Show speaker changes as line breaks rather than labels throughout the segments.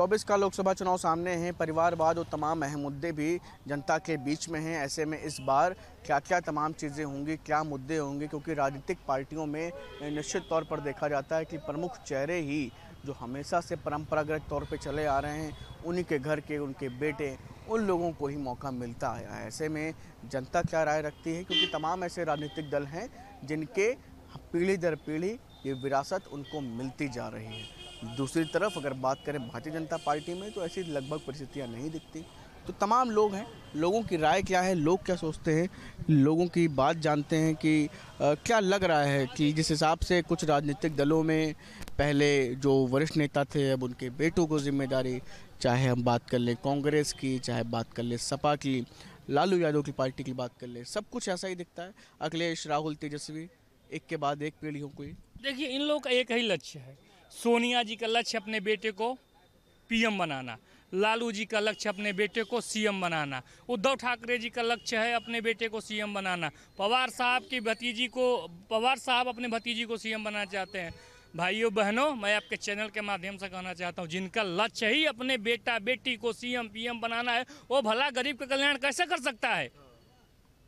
चौबीस का लोकसभा चुनाव सामने हैं परिवारवाद और तमाम अहम मुद्दे भी जनता के बीच में हैं ऐसे में इस बार क्या क्या तमाम चीज़ें होंगी क्या मुद्दे होंगे क्योंकि राजनीतिक पार्टियों में निश्चित तौर पर देखा जाता है कि प्रमुख चेहरे ही जो हमेशा से परंपरागत तौर पर चले आ रहे हैं उन्हीं के घर के उनके बेटे उन लोगों को ही मौका मिलता है ऐसे में जनता क्या राय रखती है क्योंकि तमाम ऐसे राजनीतिक दल हैं जिनके पीढ़ी दर पीढ़ी ये विरासत उनको मिलती जा रही है दूसरी तरफ अगर बात करें भारतीय जनता पार्टी में तो ऐसी लगभग परिस्थितियाँ नहीं दिखती तो तमाम लोग हैं लोगों की राय क्या है लोग क्या सोचते हैं लोगों की बात जानते हैं कि आ, क्या लग रहा है कि जिस हिसाब से कुछ राजनीतिक दलों में पहले जो वरिष्ठ नेता थे अब उनके बेटों को जिम्मेदारी चाहे हम बात कर लें कांग्रेस की चाहे बात कर लें सपा की लालू यादव की पार्टी की बात कर लें सब कुछ ऐसा ही दिखता है अखिलेश राहुल तेजस्वी एक के बाद एक पीढ़ियों को
देखिए इन लोग का एक ही लक्ष्य है सोनिया जी का लक्ष्य अपने बेटे को पीएम बनाना लालू जी का लक्ष्य अपने बेटे को सीएम बनाना उद्धव ठाकरे जी का लक्ष्य है अपने बेटे को सीएम बनाना पवार साहब की भतीजी को पवार साहब अपने भतीजी को सीएम बनाना चाहते हैं भाइयों बहनों मैं आपके चैनल के माध्यम से कहना चाहता हूँ जिनका लक्ष्य ही अपने बेटा बेटी को सीएम पीएम बनाना है वो भला गरीब का कल्याण कैसे कर सकता है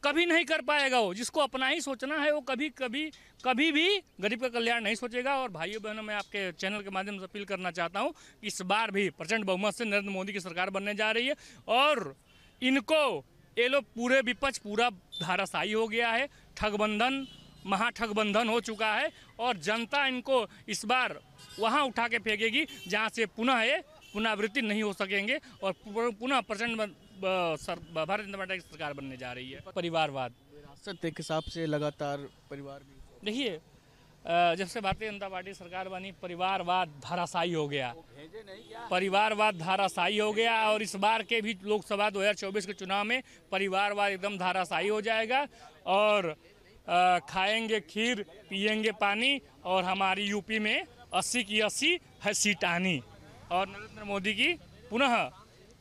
कभी नहीं कर पाएगा वो जिसको अपना ही सोचना है वो कभी कभी कभी भी गरीब का कल्याण नहीं सोचेगा और भाइयों बहनों मैं आपके चैनल के माध्यम से अपील करना चाहता हूँ इस बार भी प्रचंड बहुमत से नरेंद्र मोदी की सरकार बनने जा रही है और इनको ये लोग पूरे विपक्ष पूरा धाराशाही हो गया है ठगबंधन महाठगबंधन हो चुका है और जनता इनको इस बार वहाँ उठा के फेंकेगी जहाँ से पुनः ये पुनरावृत्ति नहीं हो सकेंगे और पुनः प्रचंड भारतीय जनता पार्टी की सरकार बनने जा रही है परिवारवाद सत्य के हिसाब से लगातार परिवार देखिए जब से भारतीय जनता पार्टी सरकार बनी परिवारवाद धाराशाही हो गया परिवारवाद धाराशाही हो गया और इस बार के भी लोकसभा 2024 के चुनाव में परिवारवाद एकदम धाराशाही हो जाएगा और खाएंगे खीर पिएंगे पानी और हमारी यूपी में अस्सी की अस्सी है सीट आनी और नरेंद्र मोदी की पुनः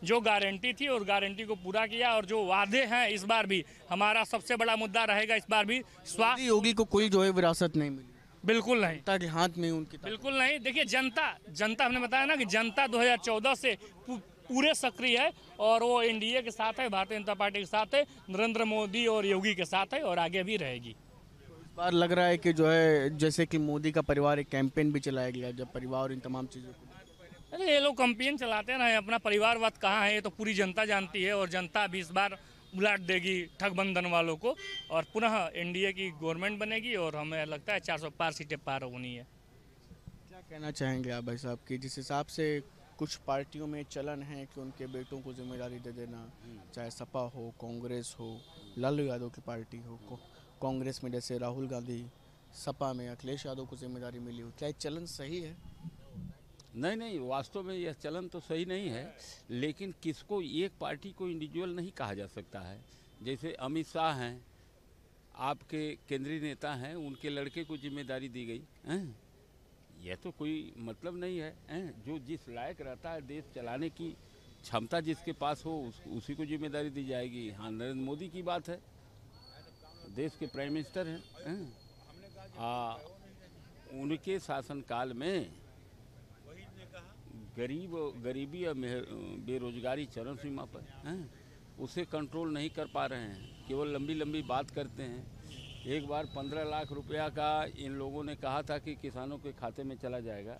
जो गारंटी थी और गारंटी को पूरा किया और जो वादे हैं इस बार भी हमारा सबसे बड़ा मुद्दा रहेगा इस बार भी स्वास्थ्य योगी को कोई जो है विरासत नहीं मिली बिल्कुल नहीं ताकि हाथ में उनकी बिल्कुल नहीं देखिए जनता जनता हमने बताया ना कि जनता 2014 से पूरे सक्रिय है और वो एनडीए के साथ है भारतीय जनता पार्टी के साथ है नरेंद्र मोदी और योगी के साथ है और आगे भी रहेगी
इस बार लग रहा है कि जो है जैसे कि मोदी का परिवार एक कैंपेन भी चलाया गया जब परिवार और इन तमाम चीज़ों को
अरे ये लोग कंपेन चलाते ना अपना परिवारवाद कहाँ है ये तो पूरी जनता जानती है और जनता भी इस बार बुलाट देगी ठगबंधन वालों को और पुनः एनडीए की गवर्नमेंट बनेगी और हमें लगता है चार सौ पार सीटें पार होनी है
क्या कहना चाहेंगे आप भाई साहब कि जिस हिसाब से कुछ पार्टियों में चलन है कि उनके बेटों को जिम्मेदारी दे देना चाहे सपा हो कांग्रेस हो लालू यादव की पार्टी हो कांग्रेस में जैसे राहुल गांधी सपा में अखिलेश यादव को जिम्मेदारी मिली हो क्या चलन सही है नहीं नहीं वास्तव में यह
चलन तो सही नहीं है लेकिन किसको एक पार्टी को इंडिविजुअल नहीं कहा जा सकता है जैसे अमित शाह हैं आपके केंद्रीय नेता हैं उनके लड़के को जिम्मेदारी दी गई हैं यह तो कोई मतलब नहीं है हैं जो जिस लायक रहता है देश चलाने की क्षमता जिसके पास हो उस, उसी को जिम्मेदारी दी जाएगी हाँ नरेंद्र मोदी की बात है देश के प्राइम मिनिस्टर हैं उनके शासनकाल में गरीब गरीबी या बेरोजगारी चरम सीमा पर है उसे कंट्रोल नहीं कर पा रहे हैं केवल लंबी लंबी बात करते हैं एक बार पंद्रह लाख रुपया का इन लोगों ने कहा था कि किसानों के खाते में चला जाएगा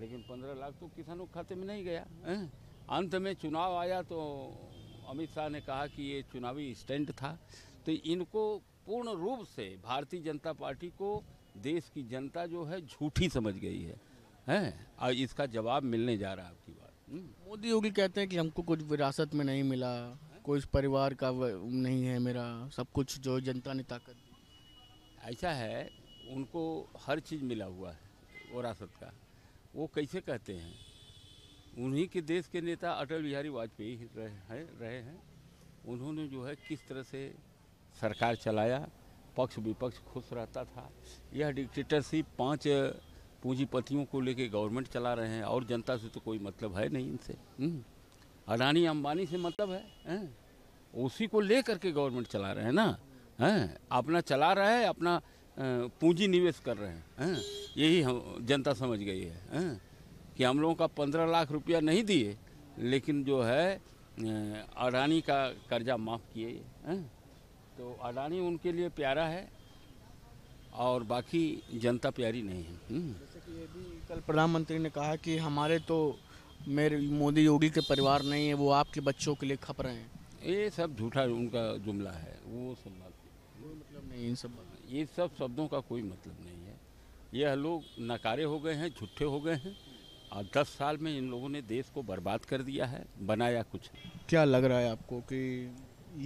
लेकिन पंद्रह लाख तो किसानों के खाते में नहीं गया है अंत में चुनाव आया तो अमित शाह ने कहा कि ये चुनावी स्टैंड था तो इनको पूर्ण रूप से भारतीय जनता पार्टी को देश की जनता जो है झूठी समझ गई है है इसका जवाब मिलने जा रहा है आपकी बात
हम्म। मोदी योगी कहते हैं कि हमको कुछ विरासत में नहीं मिला कोई परिवार का नहीं है मेरा सब कुछ जो जनता ने ताकत
दी ऐसा है उनको हर चीज़ मिला हुआ है विरासत का वो कैसे कहते हैं उन्हीं के देश के नेता अटल बिहारी वाजपेयी रहे हैं रहे हैं उन्होंने जो है किस तरह से सरकार चलाया पक्ष विपक्ष खुश रहता था यह डिक्टेटरशिप पाँच पूंजीपतियों को लेके गवर्नमेंट चला रहे हैं और जनता से तो कोई मतलब है नहीं इनसे हम्म। अडानी अंबानी से मतलब है, हैं उसी को ले करके गवर्नमेंट चला रहे हैं ना हैं अपना चला रहा है अपना पूंजी निवेश कर रहे हैं हैं यही हम जनता समझ गई है, हैं कि हम लोगों का पंद्रह लाख रुपया नहीं दिए लेकिन जो है अडानी का कर्जा माफ़ किए
हैं तो अडानी उनके लिए प्यारा है
और बाकी जनता प्यारी नहीं है हम्म।
कि कल प्रधानमंत्री ने कहा कि हमारे तो मेरे मोदी योगी के परिवार नहीं है वो आपके बच्चों के लिए खप रहे हैं
ये सब झूठा उनका जुमला है वो सब बात कोई मतलब नहीं इन सब ये सब शब्दों का कोई मतलब नहीं है यह लोग नकारे हो गए हैं झूठे हो गए हैं और दस साल में इन लोगों ने देश
को बर्बाद कर दिया है बनाया कुछ क्या लग रहा है आपको कि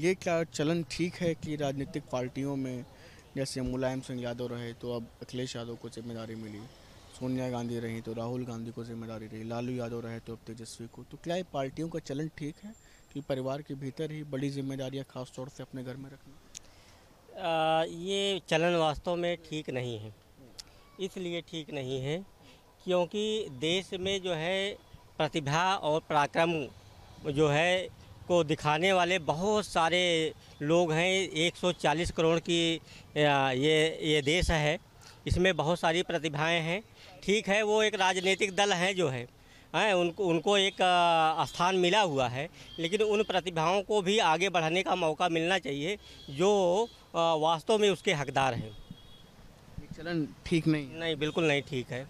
ये क्या चलन ठीक है कि राजनीतिक पार्टियों में जैसे मुलायम सिंह यादव रहे तो अब अखिलेश यादव को जिम्मेदारी मिली सोनिया गांधी रही तो राहुल गांधी को जिम्मेदारी रही लालू यादव रहे तो अब तेजस्वी को तो क्या ये पार्टियों का चलन ठीक है कि परिवार के भीतर ही बड़ी जिम्मेदारियाँ खास तौर से
अपने घर में रखना ये चलन वास्तव में ठीक नहीं है इसलिए ठीक नहीं है क्योंकि देश में जो है प्रतिभा और पराक्रम जो है को दिखाने वाले बहुत सारे लोग हैं 140 करोड़ की ये ये देश है इसमें बहुत सारी प्रतिभाएं हैं ठीक है वो एक राजनीतिक दल हैं जो है हैं उनको उनको एक स्थान मिला हुआ है लेकिन उन प्रतिभाओं को भी आगे बढ़ने का मौका मिलना चाहिए जो वास्तव में उसके हकदार हैं चलन ठीक नहीं नहीं बिल्कुल नहीं ठीक है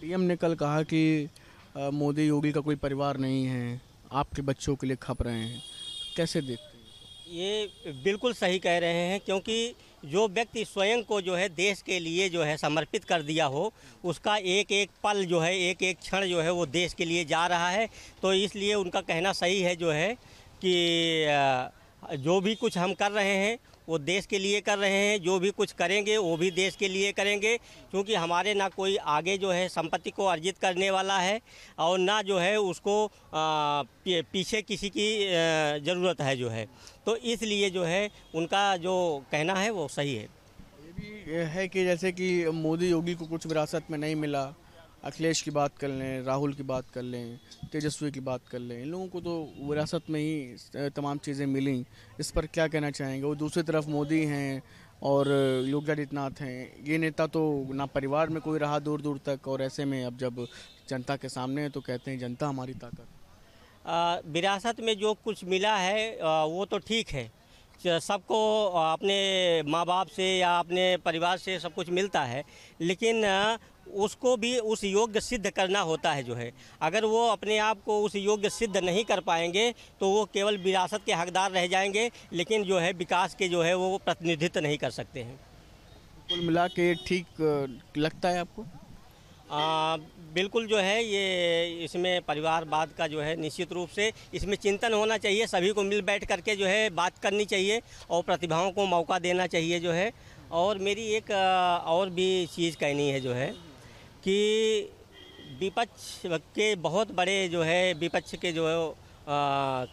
पीएम ने कल कहा कि मोदी योगी का कोई परिवार नहीं है आपके बच्चों के लिए खप रहे हैं कैसे देखते हैं
ये बिल्कुल सही कह रहे हैं क्योंकि जो व्यक्ति स्वयं को जो है देश के लिए जो है समर्पित कर दिया हो उसका एक एक पल जो है एक एक क्षण जो है वो देश के लिए जा रहा है तो इसलिए उनका कहना सही है जो है कि जो भी कुछ हम कर रहे हैं वो देश के लिए कर रहे हैं जो भी कुछ करेंगे वो भी देश के लिए करेंगे क्योंकि हमारे ना कोई आगे जो है संपत्ति को अर्जित करने वाला है और ना जो है उसको पीछे किसी की ज़रूरत है जो है तो इसलिए जो है उनका जो कहना है वो सही है ये
भी है कि जैसे कि मोदी योगी को कुछ विरासत में नहीं मिला अखिलेश की बात कर लें राहुल की बात कर लें तेजस्वी की बात कर लें इन लोगों को तो विरासत में ही तमाम चीज़ें मिली इस पर क्या कहना चाहेंगे वो दूसरी तरफ मोदी हैं और योगी आदित्यनाथ हैं ये नेता तो ना परिवार में कोई रहा दूर दूर तक और ऐसे में अब जब जनता के सामने है तो कहते हैं जनता हमारी
ताकत विरासत में जो कुछ मिला है आ, वो तो ठीक है सबको अपने माँ बाप से या अपने परिवार से सब कुछ मिलता है लेकिन उसको भी उस योग्य सिद्ध करना होता है जो है अगर वो अपने आप को उस योग्य सिद्ध नहीं कर पाएंगे तो वो केवल विरासत के हकदार रह जाएंगे लेकिन जो है विकास के जो है वो प्रतिनिधित्व नहीं कर सकते हैं कुल मिला के ठीक लगता है आपको आ, बिल्कुल जो है ये इसमें परिवारवाद का जो है निश्चित रूप से इसमें चिंतन होना चाहिए सभी को मिल बैठ करके जो है बात करनी चाहिए और प्रतिभाओं को मौका देना चाहिए जो है और मेरी एक और भी चीज़ कहनी है जो है कि विपक्ष के बहुत बड़े जो है विपक्ष के जो है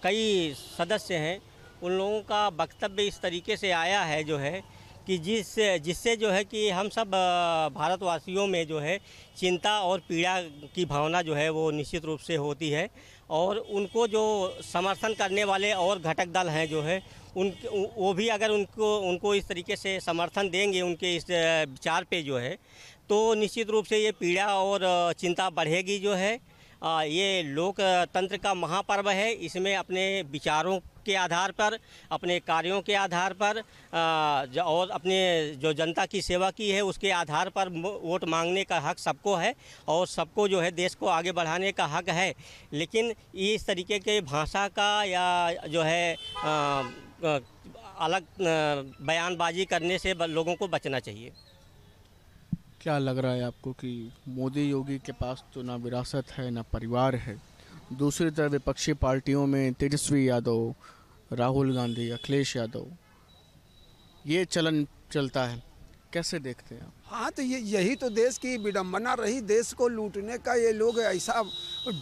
कई सदस्य हैं उन लोगों का वक्तव्य इस तरीके से आया है जो है कि जिस जिससे जो है कि हम सब भारतवासियों में जो है चिंता और पीड़ा की भावना जो है वो निश्चित रूप से होती है और उनको जो समर्थन करने वाले और घटक दल हैं जो है उन वो भी अगर उनको उनको इस तरीके से समर्थन देंगे उनके इस विचार पे जो है तो निश्चित रूप से ये पीड़ा और चिंता बढ़ेगी जो है ये लोकतंत्र का महापर्व है इसमें अपने विचारों के आधार पर अपने कार्यों के आधार पर और अपने जो जनता की सेवा की है उसके आधार पर वोट मांगने का हक सबको है और सबको जो है देश को आगे बढ़ाने का हक है लेकिन इस तरीके के भाषा का या जो है आ, अलग बयानबाजी करने से लोगों को बचना चाहिए
क्या लग रहा है आपको कि मोदी योगी के पास तो ना विरासत है ना परिवार है दूसरी तरफ विपक्षी पार्टियों में तेजस्वी यादव राहुल गांधी अखिलेश यादव ये चलन चलता है कैसे देखते हैं आप
हाँ तो ये यही तो देश की विडम्बना रही देश को लूटने का ये लोग ऐसा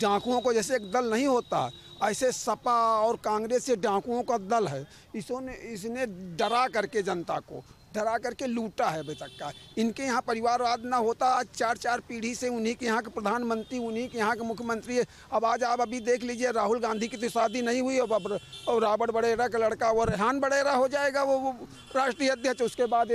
डाकुओं को जैसे एक दल नहीं होता ऐसे सपा और कांग्रेस ये डाकुओं का दल है इसों ने इसने डरा करके जनता को धरा करके लूटा है अभी तक का इनके यहाँ परिवारवाद ना होता आज चार चार पीढ़ी से उन्हीं के यहाँ के प्रधानमंत्री उन्हीं के यहाँ के मुख्यमंत्री अब आज आप अभी देख लीजिए राहुल गांधी की तो शादी नहीं हुई अब अब और राबर्ट बड़ेरा का लड़का वो रेहान बड़ेरा हो जाएगा वो, वो राष्ट्रीय अध्यक्ष उसके बाद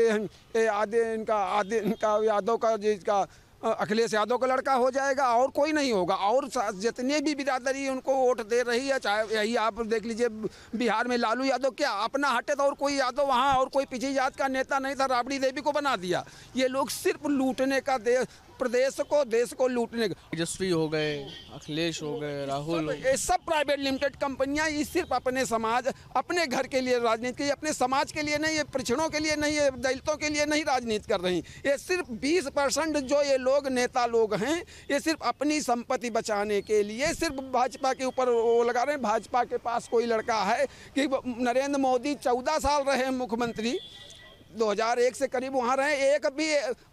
आदि इनका आदि इनका यादव का जिसका अखिलेश यादव का लड़का हो जाएगा और कोई नहीं होगा और जितने भी बिरादरी उनको वोट दे रही है चाहे यही आप देख लीजिए बिहार में लालू यादव क्या अपना हटे तो और कोई यादव वहाँ और कोई पिछड़ी जात का नेता नहीं था राबड़ी देवी को बना दिया ये लोग सिर्फ लूटने का दे प्रदेश को देश को लूटने का तेजस्वी हो गए अखिलेश हो गए राहुल ये सब प्राइवेट लिमिटेड कंपनियां ये सिर्फ अपने समाज अपने घर के लिए राजनीति अपने समाज के लिए नहीं ये पिछड़ों के लिए नहीं ये दलितों के लिए नहीं राजनीति कर रही ये सिर्फ बीस परसेंट जो ये लोग नेता लोग हैं ये सिर्फ अपनी संपत्ति बचाने के लिए सिर्फ भाजपा के ऊपर वो लगा रहे हैं भाजपा के पास कोई लड़का है कि नरेंद्र मोदी चौदह साल रहे मुख्यमंत्री 2001 से करीब वहाँ रहे एक भी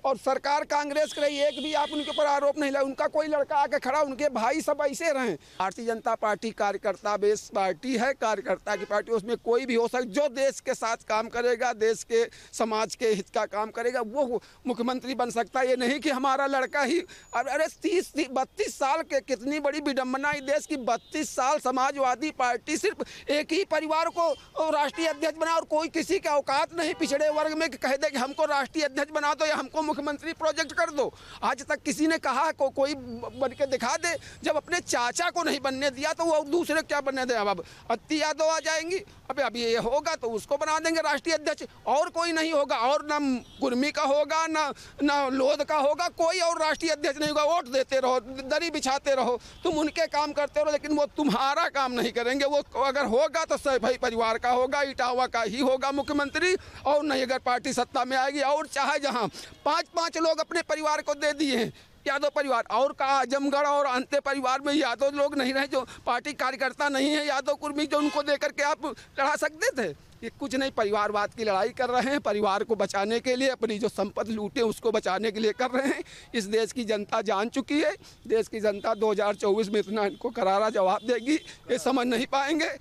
और सरकार कांग्रेस की रही एक भी आप उनके ऊपर आरोप नहीं लगा उनका कोई लड़का आके खड़ा उनके भाई सब ऐसे रहे भारतीय जनता पार्टी कार्यकर्ता बेस पार्टी है कार्यकर्ता की पार्टी उसमें कोई भी हो सकता जो देश के साथ काम करेगा देश के समाज के हित का काम करेगा वो मुख्यमंत्री बन सकता है ये नहीं कि हमारा लड़का ही अरे तीस बत्तीस साल के कितनी बड़ी विडम्बना देश की बत्तीस साल समाजवादी पार्टी सिर्फ एक ही परिवार को राष्ट्रीय अध्यक्ष बना और कोई किसी के औकात नहीं पिछड़े वर्ग वर्ग में कह दे कि हमको राष्ट्रीय अध्यक्ष बना दो या हमको मुख्यमंत्री प्रोजेक्ट कर दो आज तक किसी ने कहा को कोई बन के दिखा दे जब अपने चाचा को नहीं बनने दिया तो वो दूसरे क्या बनने दे अब अत्ती यादव आ जाएंगी अब अभी ये होगा तो उसको बना देंगे राष्ट्रीय अध्यक्ष और कोई नहीं होगा और ना गुरमी का होगा ना ना लोध का होगा कोई और राष्ट्रीय अध्यक्ष नहीं होगा वोट देते रहो दरी बिछाते रहो तुम उनके काम करते रहो लेकिन वो तुम्हारा काम नहीं करेंगे वो अगर होगा तो भाई परिवार का होगा इटावा का ही होगा मुख्यमंत्री और नहीं अगर अगर पार्टी सत्ता में आएगी और चाहे जहाँ पाँच पाँच लोग अपने परिवार को दे दिए हैं यादव परिवार और कहा आजमगढ़ और अंत्य परिवार में यादव लोग नहीं रहे जो पार्टी कार्यकर्ता नहीं है यादव कुर्मी जो उनको देकर के आप लड़ा सकते थे ये कुछ नहीं परिवारवाद की लड़ाई कर रहे हैं परिवार को बचाने के लिए अपनी जो संपत्ति लूटे उसको बचाने के लिए कर रहे हैं इस देश की जनता जान चुकी है देश की जनता 2024 में इतना इनको करारा जवाब देगी ये समझ नहीं पाएंगे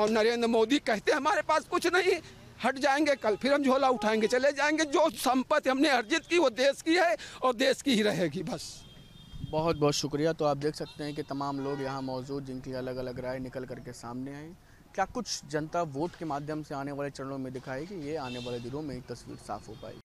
और नरेंद्र मोदी कहते हैं हमारे पास कुछ नहीं हट जाएंगे कल फिर हम झोला उठाएंगे चले जाएंगे जो संपत्ति हमने अर्जित की वो देश की है और देश की ही रहेगी बस
बहुत बहुत शुक्रिया तो आप देख सकते हैं कि तमाम लोग यहाँ मौजूद जिनकी अलग अलग राय निकल करके सामने आई क्या कुछ जनता वोट के माध्यम से आने वाले चरणों में दिखाएगी ये आने वाले दिनों में एक तस्वीर साफ हो पाएगी